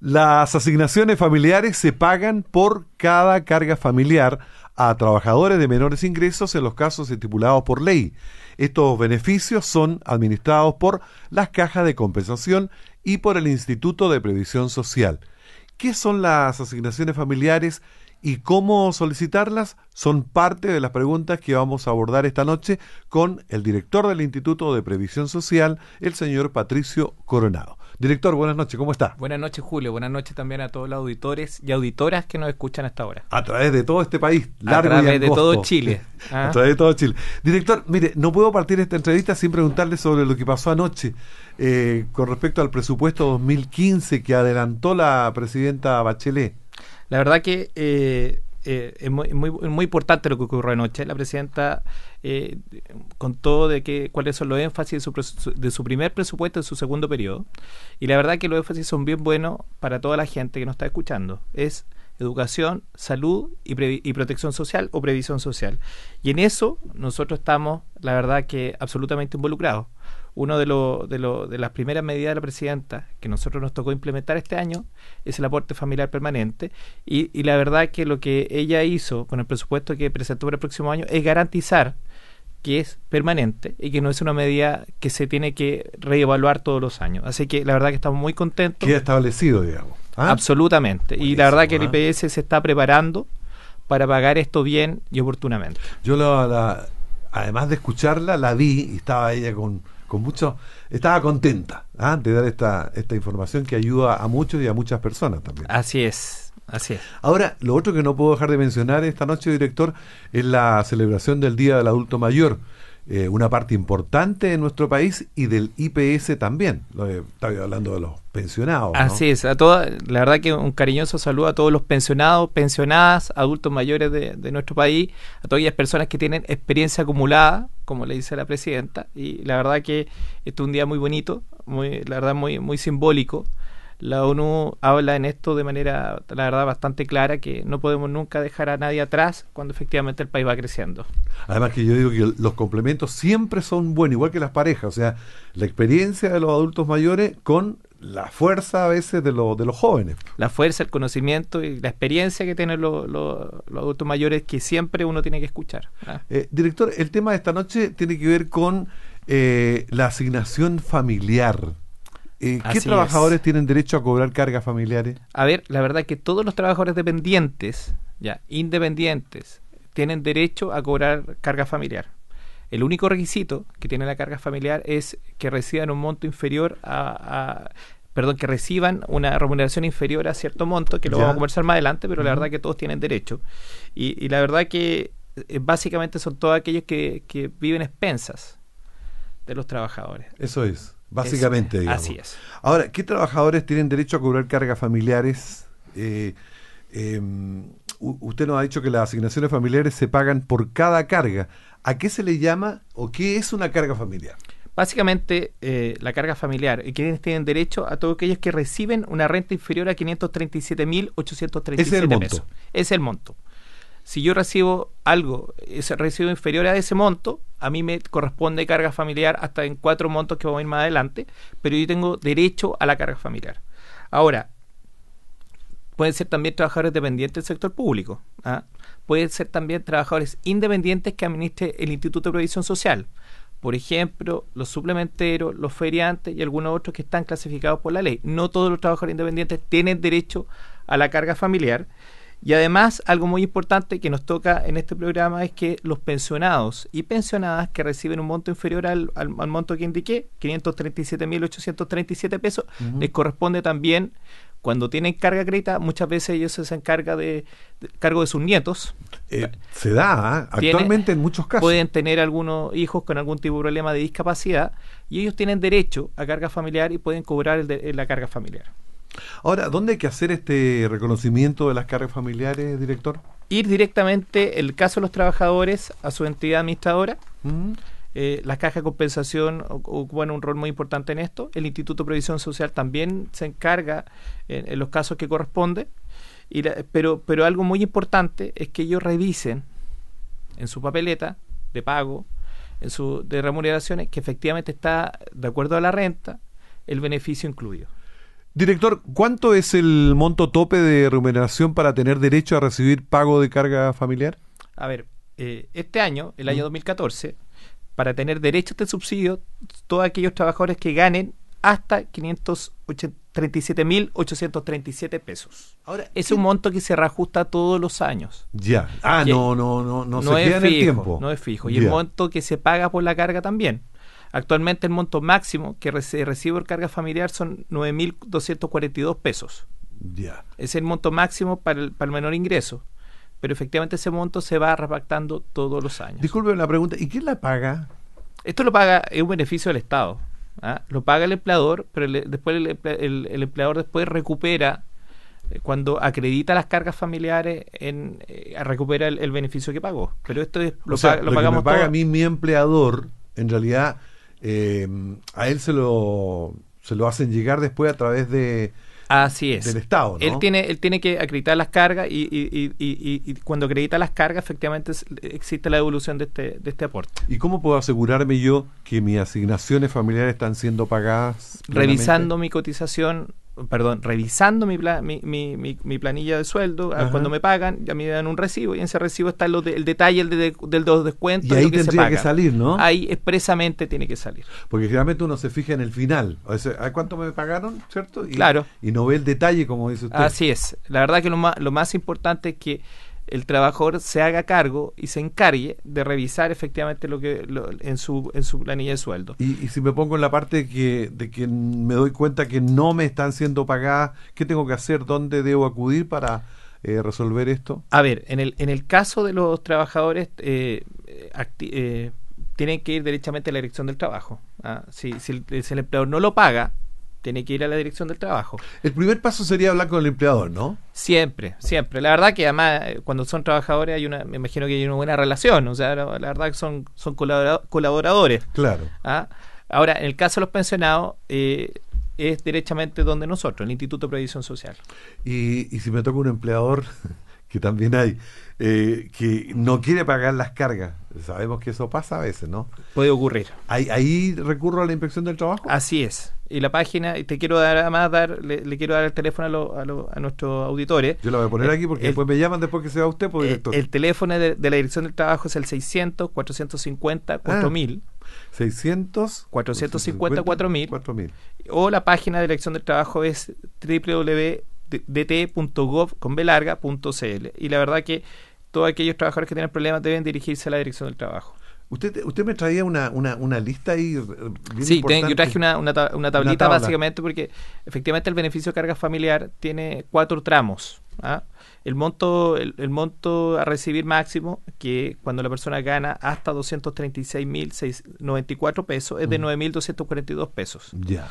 Las asignaciones familiares se pagan por cada carga familiar a trabajadores de menores ingresos en los casos estipulados por ley. Estos beneficios son administrados por las cajas de compensación y por el Instituto de Previsión Social. ¿Qué son las asignaciones familiares y cómo solicitarlas? Son parte de las preguntas que vamos a abordar esta noche con el director del Instituto de Previsión Social, el señor Patricio Coronado. Director, buenas noches, ¿cómo está? Buenas noches, Julio. Buenas noches también a todos los auditores y auditoras que nos escuchan hasta ahora. A través de todo este país, largo A través de todo Chile. Ah. A través de todo Chile. Director, mire, no puedo partir esta entrevista sin preguntarle sobre lo que pasó anoche eh, con respecto al presupuesto 2015 que adelantó la presidenta Bachelet. La verdad que eh, eh, es muy, muy, muy, importante lo que ocurrió anoche. La presidenta eh, contó de que, cuáles son los énfasis de su, de su primer presupuesto, en su segundo periodo. Y la verdad que los énfasis son bien buenos para toda la gente que nos está escuchando. Es educación, salud y, y, protección social o previsión social. Y en eso nosotros estamos, la verdad que, absolutamente involucrados. Una de, de, las primeras medidas de la presidenta que nosotros nos tocó implementar este año es el aporte familiar permanente y, y la verdad que lo que ella hizo con el presupuesto que presentó para el próximo año es garantizar que es permanente y que no es una medida que se tiene que reevaluar todos los años. Así que la verdad que estamos muy contentos. Queda establecido, digamos. ¿Ah? Absolutamente. y la verdad que el ¿ah? IPS se está preparando para pagar esto bien y oportunamente. Yo la, además de escucharla, la vi y estaba ella con con mucho, estaba contenta ¿ah? de dar esta, esta información que ayuda a muchos y a muchas personas también. Así es, así es. Ahora, lo otro que no puedo dejar de mencionar esta noche, director, es la celebración del Día del Adulto Mayor. Eh, una parte importante de nuestro país y del IPS también. estaba hablando de los pensionados. Así es, a toda, la verdad que un cariñoso saludo a todos los pensionados, pensionadas, adultos mayores de, nuestro país, a todas aquellas personas que tienen experiencia acumulada, como le dice la presidenta, y la verdad que este es un día muy bonito, muy, la verdad muy, muy simbólico la ONU habla en esto de manera, la verdad, bastante clara, que no podemos nunca dejar a nadie atrás cuando efectivamente el país va creciendo. Además que yo digo que los complementos siempre son buenos, igual que las parejas, o sea, la experiencia de los adultos mayores con la fuerza a veces de, los de los jóvenes. La fuerza, el conocimiento y la experiencia que tienen los adultos mayores que siempre uno tiene que escuchar. ¿ah? Eh, director, el tema de esta noche tiene que ver con eh, la asignación familiar. Eh, ¿Qué trabajadores tienen derecho a cobrar cargas familiares? A ver, la verdad que todos los trabajadores dependientes, ya, independientes, tienen derecho a cobrar carga familiar. El único requisito que tiene la carga familiar es que reciban un monto inferior a, perdón, que reciban una remuneración inferior a cierto monto, que lo vamos a conversar más adelante, pero la verdad que todos tienen derecho. Y, la verdad que eh, básicamente son todos aquellos que, que, viven expensas de los trabajadores. Eso es. Básicamente, Así es. Ahora, ¿qué trabajadores tienen derecho a cobrar cargas familiares? Eh, em, usted nos ha dicho que las asignaciones familiares se pagan por cada carga. ¿A qué se le llama o qué es una carga familiar? Básicamente, eh, la carga familiar. Y eh, quienes tienen derecho a todos aquellos que reciben una renta inferior a 537.837 ¿Es el monto? pesos. Es el monto. Si yo recibo algo, es, recibo inferior a ese monto, a mí me corresponde carga familiar hasta en cuatro montos que vamos a ir más adelante, pero yo tengo derecho a la carga familiar. Ahora, pueden ser también trabajadores dependientes del sector público, ¿ah? pueden ser también trabajadores independientes que administre el Instituto de Previsión Social, por ejemplo, los suplementeros, los feriantes y algunos otros que están clasificados por la ley. No todos los trabajadores independientes tienen derecho a la carga familiar y además, algo muy importante que nos toca en este programa es que los pensionados y pensionadas que reciben un monto inferior al, monto que indiqué, 537.837 pesos, les corresponde también, cuando tienen carga crédita, muchas veces ellos se encarga de, cargo de sus nietos. Eh, se da, ¿ah? actualmente en muchos casos. Pueden tener algunos hijos con algún tipo de problema de discapacidad y ellos tienen derecho a carga familiar y pueden cobrar la carga familiar. Ahora, ¿dónde hay que hacer este reconocimiento de las cargas familiares, director? Ir directamente, el caso de los trabajadores, a su entidad administradora. Mm. Eh, las cajas de compensación ocupan un rol muy importante en esto. El Instituto de Previsión Social también se encarga en, los casos que corresponde. pero, pero algo muy importante es que ellos revisen en su papeleta de pago, en su, de remuneraciones, que efectivamente está de acuerdo a la renta el beneficio incluido. Director, ¿cuánto es el monto tope de remuneración para tener derecho a recibir pago de carga familiar? A ver, eh, este año, el año 2014, para tener derecho a este subsidio, todos aquellos trabajadores que ganen hasta 537.837 pesos. Ahora, es un monto que se reajusta todos los años. Ya. Ah, no, no, no, no, se es fijo, en tiempo. No es fijo. Y el monto que se paga por la carga también. Actualmente el monto máximo que se recibe por carga familiar son 9.242 pesos. Ya. Es el monto máximo para el, para el menor ingreso. Pero efectivamente ese monto se va repactando todos los años. Disculpe la pregunta, ¿y quién la paga? Esto lo paga, es un beneficio del Estado. ¿ah? Lo paga el empleador, pero después el, empleador después recupera, eh, cuando acredita las cargas familiares, en, eh, recupera el, beneficio que pagó. Pero esto es, lo, lo, pagamos paga a mí mi empleador, en realidad Em, a él se lo, se lo hacen llegar después a través de, Así es. Del Estado, Él tiene, él tiene que acreditar las cargas y, y, cuando acredita las cargas, efectivamente existe la devolución de este, de este aporte. ¿Y cómo puedo asegurarme yo que mis asignaciones familiares están siendo pagadas? Revisando mi cotización perdón, revisando mi, mi, planilla de sueldo, ah, cuando me pagan, ya me dan un recibo y en ese recibo está lo el detalle del dos descuentos. Y ahí que tendría que salir, ¿no? Ahí expresamente tiene que salir. Porque generalmente uno se fija en el final, ¿cuánto me pagaron, cierto? Y, Y no ve el detalle, como dice usted. Así es. La verdad que lo más, lo más importante es que el trabajador se haga cargo y se encargue de revisar efectivamente lo que en su en su planilla de sueldo. Y, si me pongo en la parte de que, de me doy cuenta que no me están siendo pagadas, ¿qué tengo que hacer? ¿Dónde debo acudir para eh, resolver esto? A ver, en el, en el caso de los trabajadores, eh, eh, tienen que ir directamente a la dirección del trabajo. ¿ah? si, el, si el empleador no lo paga, tiene que ir a la dirección del trabajo. El primer paso sería hablar con el empleador, ¿no? Siempre, siempre. La verdad que además cuando son trabajadores hay una, me imagino que hay una buena relación, o sea, la, verdad que son, son colaboradores. Claro. ¿Ah? Ahora, en el caso de los pensionados, eh, es directamente donde nosotros, el Instituto de Previsión Social. Y, y si me toca un empleador que también hay, eh, que no quiere pagar las cargas. Sabemos que eso pasa a veces, ¿no? Puede ocurrir. ¿Ahí, ahí recurro a la inspección del trabajo? Así es. Y la página, te quiero dar, además, dar, le, quiero dar el teléfono a, nuestros auditores. Yo lo voy a poner eh, aquí porque después me llaman después que se va usted, por pues, eh, director. El, teléfono de, la dirección del trabajo es el 600 450 4000. 600 450 4000 o la página de dirección del trabajo es www con .cl Y la verdad que todos aquellos trabajadores que tienen problemas deben dirigirse a la dirección del trabajo. Usted, usted me traía una, una, una lista ahí. Eh, sí, yo traje una, una, tablita básicamente porque efectivamente el beneficio de carga familiar tiene cuatro tramos. ¿ah? El, monto, el, monto a recibir máximo, que cuando la persona gana hasta 236.094 pesos, es de 9.242 pesos. Ya.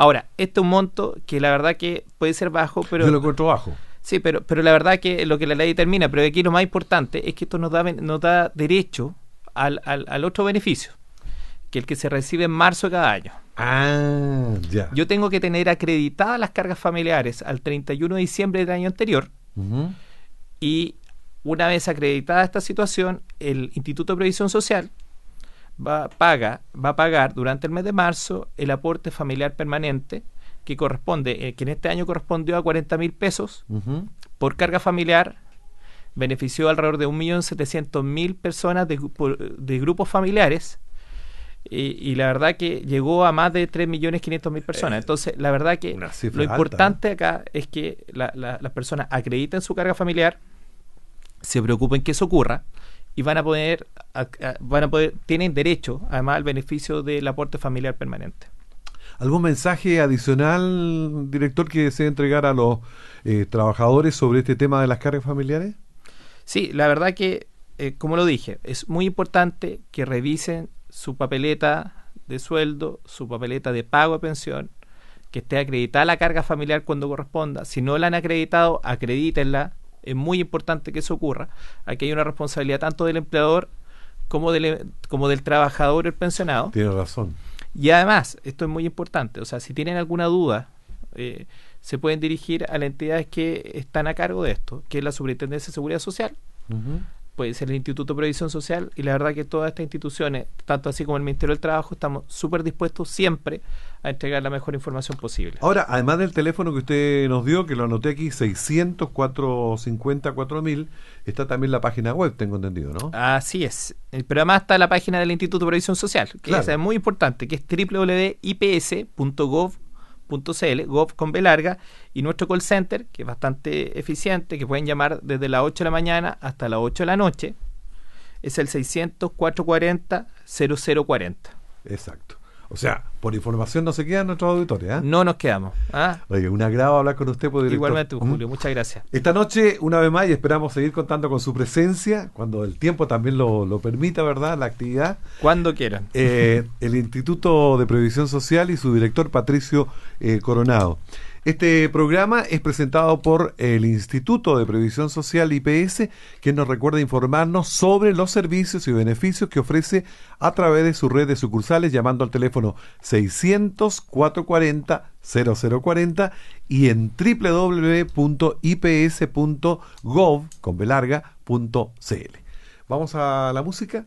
Ahora, este es un monto que la verdad que puede ser bajo, pero... Yo lo encuentro bajo. Sí, pero, pero la verdad que lo que la ley determina, pero aquí lo más importante es que esto nos da, da derecho al, otro beneficio, que el que se recibe en marzo de cada año. Ah, ya. Yo tengo que tener acreditadas las cargas familiares al 31 de diciembre del año anterior y una vez acreditada esta situación, el Instituto de Previsión Social va, paga, va a pagar durante el mes de marzo el aporte familiar permanente que corresponde, eh, que en este año correspondió a 40 mil pesos por carga familiar, benefició alrededor de 1.700.000 personas de, grupos familiares. Y, la verdad que llegó a más de 3.500.000 personas. Eh, Entonces, la verdad que lo importante acá es que las personas acrediten su carga familiar, se preocupen que eso ocurra, y van a poder, van a poder, tienen derecho además al beneficio del aporte familiar permanente. ¿Algún mensaje adicional, director, que desee entregar a los eh, trabajadores sobre este tema de las cargas familiares? Sí, la verdad que, eh, como lo dije, es muy importante que revisen su papeleta de sueldo, su papeleta de pago de pensión, que esté acreditada la carga familiar cuando corresponda. Si no la han acreditado, acredítenla es muy importante que eso ocurra. Aquí hay una responsabilidad tanto del empleador como del, como del trabajador el pensionado. Tiene razón. Y además, esto es muy importante, o sea, si tienen alguna duda, eh, se pueden dirigir a las entidades que están a cargo de esto, que es la Superintendencia de Seguridad Social, puede ser el Instituto de Previsión Social y la verdad que todas estas instituciones, tanto así como el Ministerio del Trabajo, estamos súper dispuestos siempre a entregar la mejor información posible. Ahora, además del teléfono que usted nos dio, que lo anoté aquí, 600-450-4000, está también la página web, tengo entendido, ¿no? Así es. Eh, pero además está la página del Instituto de Previsión Social, que es muy importante, que es www.ips.gov cl gov con B larga, y nuestro call center, que es bastante eficiente, que pueden llamar desde las 8 de la mañana hasta las 8 de la noche, es el 600-440-0040. Exacto. O sea, por información no se quedan nuestros auditores. ¿eh? No nos quedamos. ¿ah? Oye, un agrado hablar con usted, pues, Igualmente, Julio, muchas gracias. Esta noche, una vez más, y esperamos seguir contando con su presencia, cuando el tiempo también lo, lo permita, ¿verdad? La actividad. Cuando quieran. Eh, el Instituto de Previsión Social y su director, Patricio eh, Coronado. Este programa es presentado por el Instituto de Previsión Social IPS, quien nos recuerda informarnos sobre los servicios y beneficios que ofrece a través de sus redes de sucursales llamando al teléfono 600-440-0040 y en www.ips.gov.cl. Vamos a la música.